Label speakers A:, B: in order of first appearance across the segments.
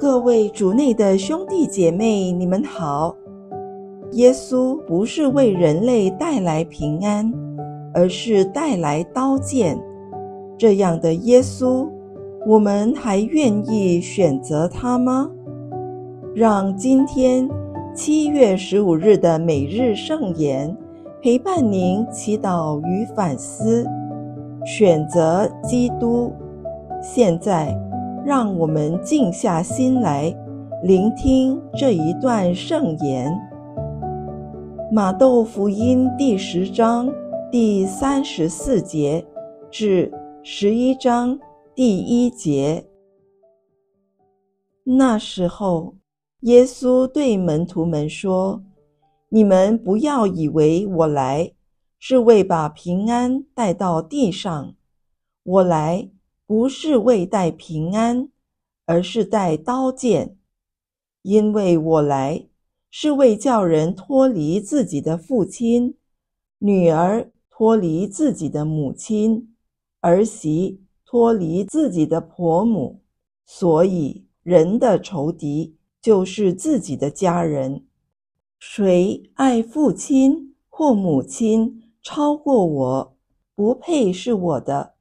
A: 各位主内的兄弟姐妹，你们好。耶稣不是为人类带来平安，而是带来刀剑。这样的耶稣，我们还愿意选择他吗？让今天七月十五日的每日圣言陪伴您祈祷与反思，选择基督。现在。让我们静下心来聆听这一段圣言，《马窦福音》第十章第三十四节至十一章第一节。那时候，耶稣对门徒们说：“你们不要以为我来是为把平安带到地上，我来。”不是为带平安，而是带刀剑。因为我来是为叫人脱离自己的父亲、女儿脱离自己的母亲、儿媳脱离自己的婆母，所以人的仇敌就是自己的家人。谁爱父亲或母亲超过我，不配是我的。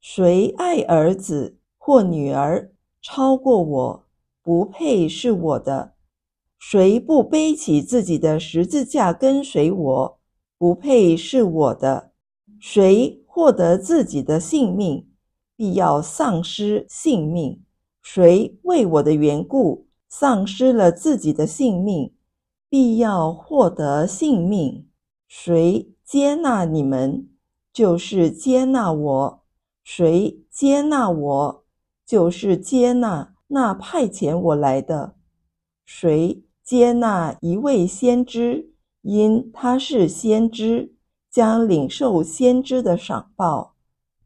A: 谁爱儿子或女儿超过我，不配是我的；谁不背起自己的十字架跟随我，不配是我的；谁获得自己的性命，必要丧失性命；谁为我的缘故丧失了自己的性命，必要获得性命；谁接纳你们，就是接纳我。谁接纳我，就是接纳那派遣我来的。谁接纳一位先知，因他是先知，将领受先知的赏报。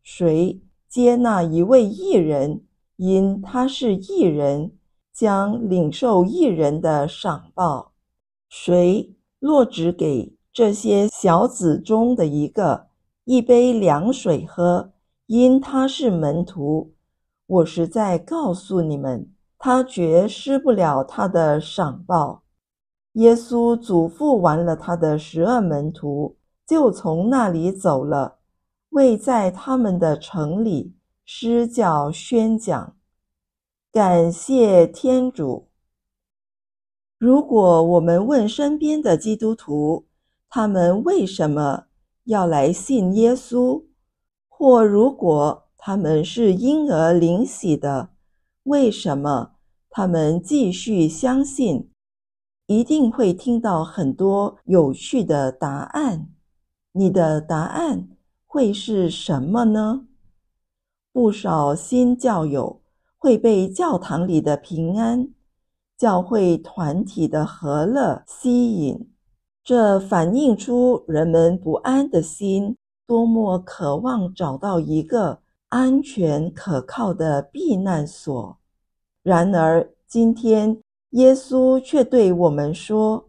A: 谁接纳一位艺人，因他是艺人，将领受艺人的赏报。谁落只给这些小子中的一个一杯凉水喝？因他是门徒，我实在告诉你们，他绝失不了他的赏报。耶稣嘱咐完了他的十二门徒，就从那里走了，为在他们的城里施教宣讲。感谢天主。如果我们问身边的基督徒，他们为什么要来信耶稣？或如果他们是婴儿灵洗的，为什么他们继续相信？一定会听到很多有趣的答案。你的答案会是什么呢？不少新教友会被教堂里的平安、教会团体的和乐吸引，这反映出人们不安的心。多么渴望找到一个安全可靠的避难所！然而，今天耶稣却对我们说：“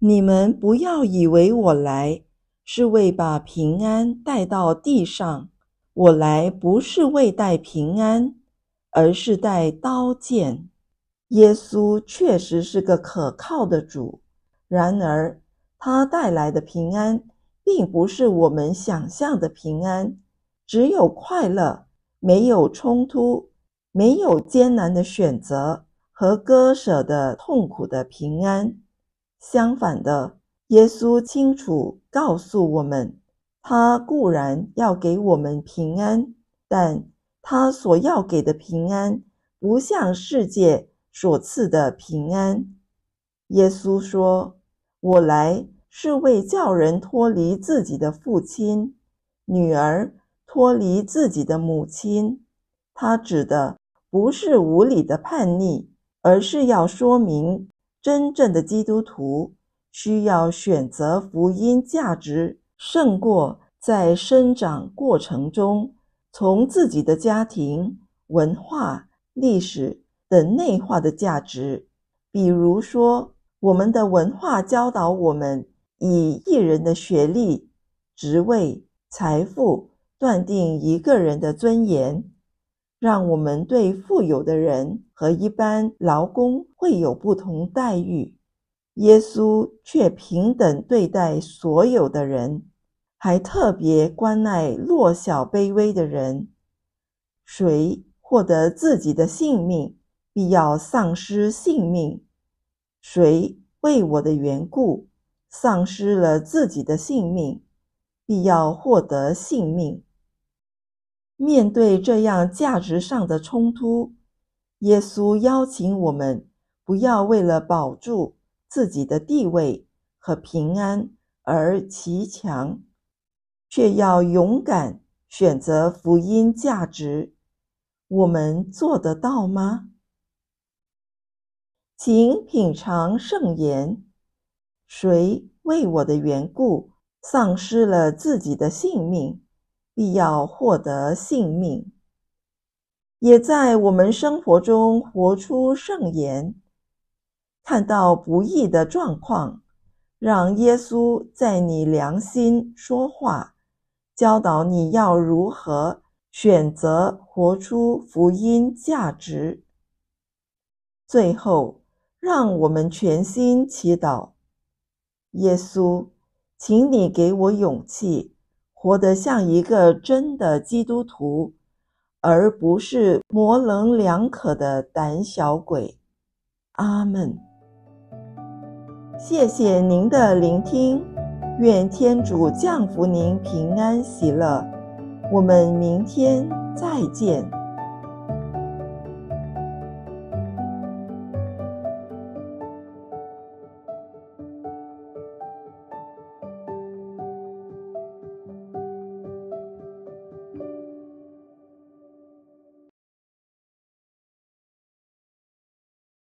A: 你们不要以为我来是为把平安带到地上。我来不是为带平安，而是带刀剑。”耶稣确实是个可靠的主，然而他带来的平安。并不是我们想象的平安，只有快乐，没有冲突，没有艰难的选择和割舍的痛苦的平安。相反的，耶稣清楚告诉我们，他固然要给我们平安，但他所要给的平安，不像世界所赐的平安。耶稣说：“我来。”是为叫人脱离自己的父亲、女儿，脱离自己的母亲。他指的不是无理的叛逆，而是要说明，真正的基督徒需要选择福音价值胜过在生长过程中从自己的家庭、文化、历史等内化的价值。比如说，我们的文化教导我们。以一人的学历、职位、财富断定一个人的尊严，让我们对富有的人和一般劳工会有不同待遇。耶稣却平等对待所有的人，还特别关爱弱小卑微的人。谁获得自己的性命，必要丧失性命；谁为我的缘故。丧失了自己的性命，必要获得性命。面对这样价值上的冲突，耶稣邀请我们不要为了保住自己的地位和平安而强，却要勇敢选择福音价值。我们做得到吗？请品尝圣言。谁为我的缘故丧失了自己的性命，必要获得性命。也在我们生活中活出圣言，看到不易的状况，让耶稣在你良心说话，教导你要如何选择活出福音价值。最后，让我们全心祈祷。耶稣，请你给我勇气，活得像一个真的基督徒，而不是模棱两可的胆小鬼。阿门。谢谢您的聆听，愿天主降福您，平安喜乐。我们明天再见。